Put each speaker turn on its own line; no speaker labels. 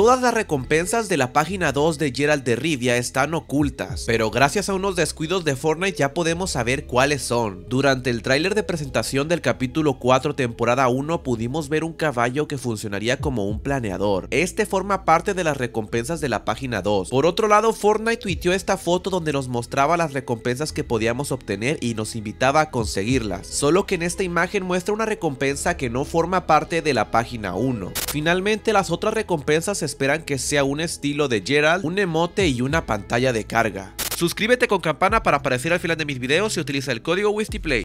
Todas las recompensas de la página 2 de Gerald de Rivia están ocultas, pero gracias a unos descuidos de Fortnite ya podemos saber cuáles son. Durante el tráiler de presentación del capítulo 4 temporada 1 pudimos ver un caballo que funcionaría como un planeador. Este forma parte de las recompensas de la página 2. Por otro lado, Fortnite tuiteó esta foto donde nos mostraba las recompensas que podíamos obtener y nos invitaba a conseguirlas, solo que en esta imagen muestra una recompensa que no forma parte de la página 1. Finalmente, las otras recompensas se esperan que sea un estilo de Gerald, un emote y una pantalla de carga. Suscríbete con campana para aparecer al final de mis videos y utiliza el código WistiPlay.